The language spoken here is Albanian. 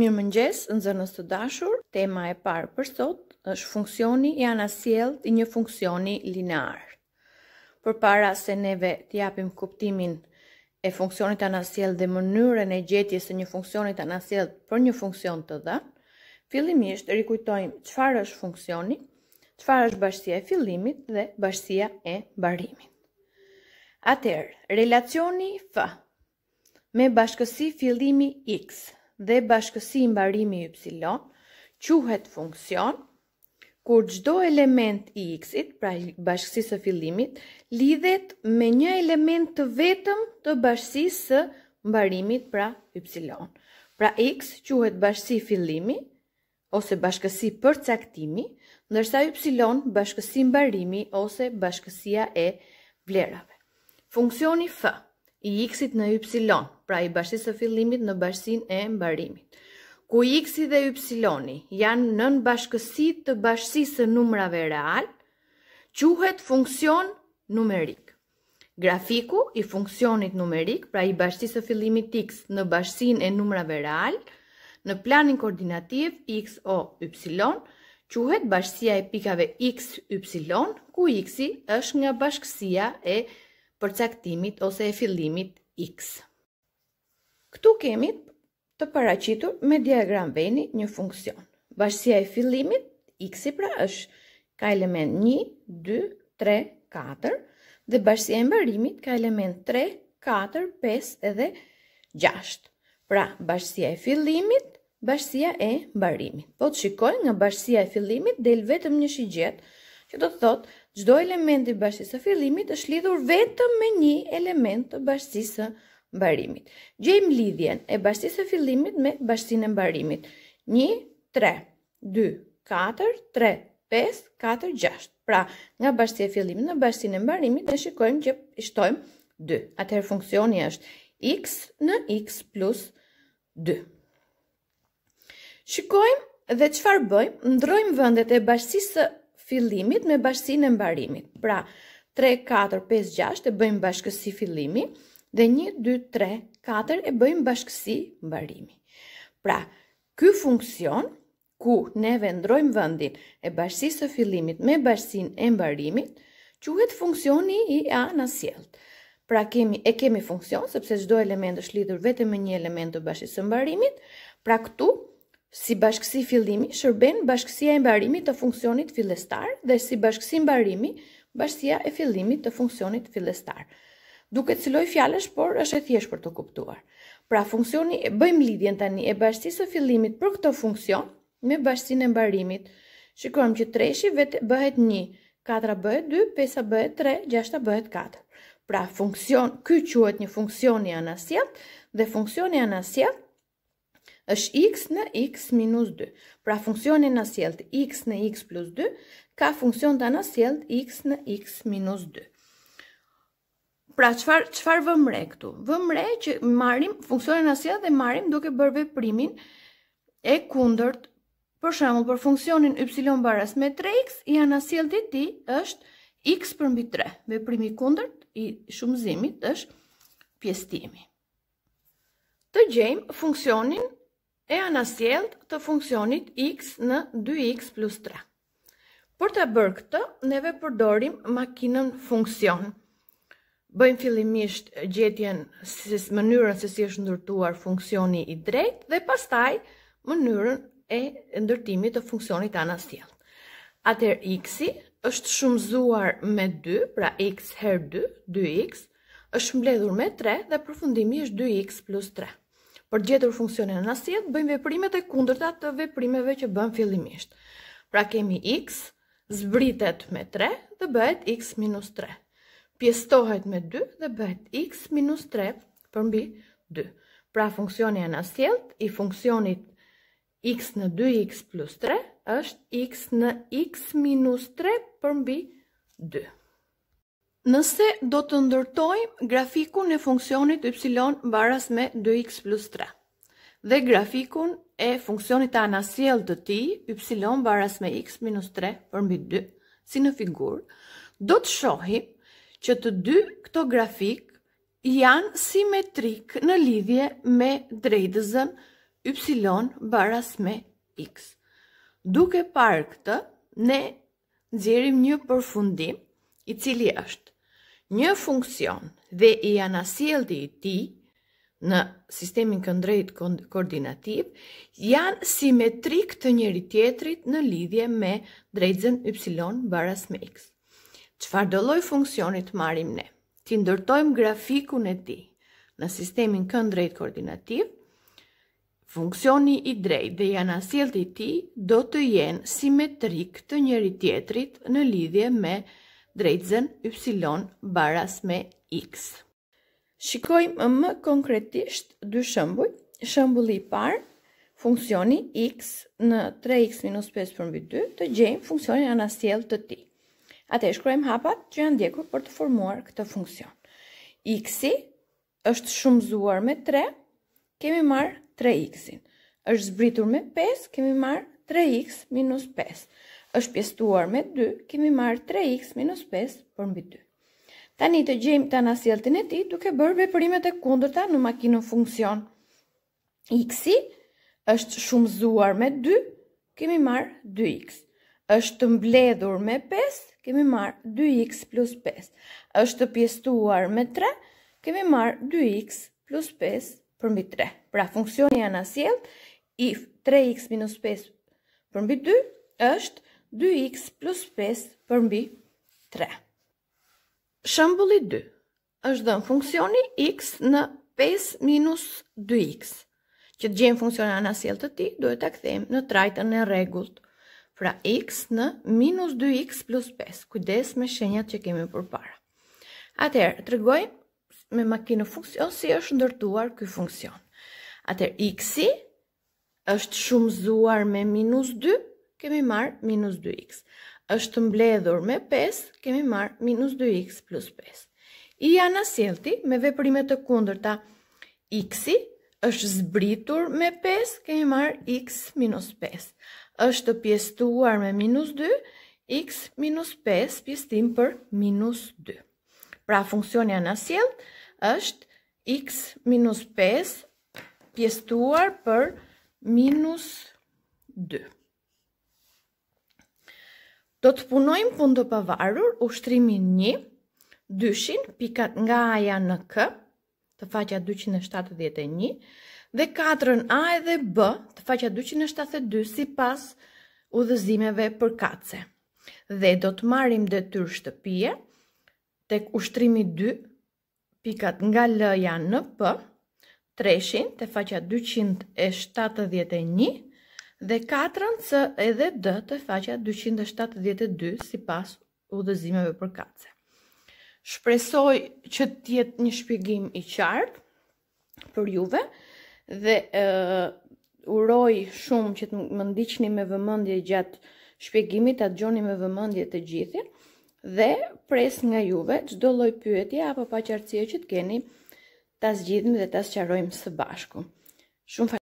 Mirë mëngjes, nëzërnës të dashur, tema e parë për sot është funksioni i anasjel të një funksioni linear. Për para se neve t'japim kuptimin e funksionit anasjel dhe mënyrën e gjetjes e një funksionit anasjel për një funksion të dha, fillimisht rikujtojmë qëfar është funksioni, qëfar është bashkësia e fillimit dhe bashkësia e barimit. Atër, relacioni F me bashkësi fillimi X, dhe bashkësi mbarimi y, quhet funksion, kur gjdo element i x-it, pra bashkësi së fillimit, lidhet me një element të vetëm të bashkësi së mbarimit pra y. Pra x quhet bashkësi fillimi, ose bashkësi për caktimi, nërsa y bashkësi mbarimi, ose bashkësia e vlerave. Funksioni f, i x-it në y, pra i bashkisë së fillimit në bashkësin e mbarimit. Ku x-i dhe y-i janë nën bashkësi të bashkësisë së numrave real, quhet funksion numerik. Grafiku i funksionit numerik, pra i bashkësisë së fillimit x në bashkësinë e numrave real, në planin koordinativ x o y quhet bashkësia e pikave x y ku x-i është nga bashkësia e përcaktimit ose e fillimit x. Këtu kemi të paracitur me diagram veni një funksion. Bashësia e fillimit, x-i pra është ka element 1, 2, 3, 4, dhe bashësia e mbarimit ka element 3, 4, 5 edhe 6. Pra, bashësia e fillimit, bashësia e mbarimit. Po të shikoj nga bashësia e fillimit del vetëm një shigjet, që do të thotë gjdo element i bashkësisë e fillimit është lidhur vetëm me një element të bashkësisë e fillimit mbarimit. Gjejmë lidhjen e bashkësisë së fillimit me bashkësinë e mbarimit. 1 3 2 4 3 5 4 6. Pra, nga bashkësia e fillimit në bashkësinë e mbarimit ne shikojmë që shtojmë 2. Atëherë funksioni është x në x plus 2. Shikojmë dhe çfarë bëjmë? Ndrojmë vendet e bashkësisë së fillimit me bashkësinë e mbarimit. Pra, 3, 4, 5, 6 e bëjmë bashkësi fillimi dhe 1, 2, 3, 4 e bëjmë bashkësi mbarimi. Pra, ky funksion ku ne vendrojmë vëndin e bashkësi së fillimit me bashkësin e mbarimit, quhet funksioni i anasjelt. Pra, kemi, e kemi funksion, sepse gjdo element është lidhur vetëm me një element të bashkësisë së mbarimit, pra këtu si bashkësi fillimi shërben bashkësia e mbarimit të funksionit fillestar dhe si bashkësi mbarimi bashkësia e fillimit të funksionit fillestar duke ciloj fjallësh, por është e thjesht për të kuptuar. Pra funksioni, bëjmë lidhjen tani e bashkësisë së fillimit për këto funksion me bashkësinë e mbarimit. Shikojmë që 3-shi vetë bëhet 1, 4 bëhet 2, 5 bëhet 3, 6 bëhet 4. Pra funksion, ky quhet një funksioni i dhe funksioni anasjellt është x në x minus 2. Pra funksioni anasjellt x në x plus 2 ka funksion të anasjellt x në x minus 2. Pra çfar çfar vëmë re këtu? Vëmë re që marrim funksionin asia dhe marrim duke bërë veprimin e kundërt. Për shembull, për funksionin y baras me 3x, i anasjellti i tij është x për mbi 3. Veprimi i kundërt i shumëzimit është pjestimi. Të gjejmë funksionin e anasjellt të funksionit x në 2x plus 3. Për të bërë këtë, neve përdorim makinën funksionë bëjmë fillimisht gjetjen si mënyrën se si është ndërtuar funksioni i drejt dhe pastaj mënyrën e ndërtimit të funksionit anasjel. Atër x-i është shumëzuar me 2, pra x her 2, 2x, është mbledhur me 3 dhe përfundimi është 2x plus 3. Për gjetur funksionin në nësjet, bëjmë veprimet e kundërta të veprimeve që bëmë fillimisht. Pra kemi x, zbritet me 3 dhe bëhet x minus pjestohet me 2 dhe bëhet x minus 3 përmbi 2. Pra funksioni e nësjelt, i funksionit x në 2x plus 3 është x në x minus 3 përmbi 2. Nëse do të ndërtojmë grafikun e funksionit y baras me 2x plus 3 dhe grafikun e funksionit anasiel të ti y baras me x minus 3 përmbi 2 si në figur, do të shohim që të dy këto grafik janë simetrik në lidhje me drejtëzën y baras me x. Duke parë këtë, ne nëzjerim një përfundim i cili është një funksion dhe i janë asiel i ti në sistemin këndrejt koordinativ, janë simetrik të njëri tjetrit në lidhje me drejtëzën y baras me x qëfar do funksionit marim ne? Ti ndërtojmë grafikun e ti në sistemin këndrejt koordinativ, funksioni i drejt dhe janë asilët i ti do të jenë simetrik të njëri tjetrit në lidhje me drejtëzën y baras me x. Shikojmë më konkretisht dy shëmbuj. Shëmbulli i parë, funksioni x në 3x-5 për mbi 2 të gjejmë funksionin anasjel të ti. Ate e hapat që janë djekur për të formuar këtë funksion. x është shumëzuar me 3, kemi marrë 3x-in. është zbritur me 5, kemi marrë 3x minus 5. është pjestuar me 2, kemi marrë 3x minus 5 për mbi 2. Tani të gjemë të nasjeltin e ti duke bërë veprimet e kundërta në makinë në funksion. x-i është shumëzuar me 2, kemi marrë 2x është të mbledhur me 5, kemi marë 2x plus 5. është të pjestuar me 3, kemi marë 2x plus 5 përmbi 3. Pra, funksioni janë asjel, if 3x minus 5 përmbi 2, është 2x plus 5 përmbi 3. Shëmbulli 2, është dhe në funksioni x në 5 minus 2x. Që të gjenë funksionin janë të ti, duhet të këthejmë në trajtën e regullët pra x në minus 2x plus 5, kujdes me shenjat që kemi për para. Atër, të regoj me makinë funksion, si është ndërtuar këj funksion. Atër, x-i është shumë zuar me minus 2, kemi marë minus 2x. është mbledhur me 5, kemi marë minus 2x plus 5. I janë asjelti me veprimet të kunder ta x-i, është zbritur me 5, kemi marë x minus është pjestuar me minus 2, x minus 5 pjestim për minus 2. Pra funksionja në asjel është x minus 5 pjestuar për minus 2. Do të punojmë punë të pavarur ushtrimin një, dyshin, pikat nga aja në kë, të faqa 271, dhe 4 A dhe B të faqa 272 si pas u për kace. Dhe do të marim dhe tyrë shtëpije, tek ushtrimi 2, pikat nga L janë në P, treshin të faqa 271, dhe 4 C edhe D të faqja 272 si pas udhëzimeve për kace. Shpresoj që tjetë një shpjegim i qartë për juve, dhe uh, uroj shumë që të më ndiqni me vëmëndje gjatë shpjegimit, atë gjoni me vëmëndje të gjithin, dhe pres nga juve çdo lloj loj pyetje apo pa qartësie që të keni, ta zgjidhim dhe ta sqarojmë së bashku. Shumë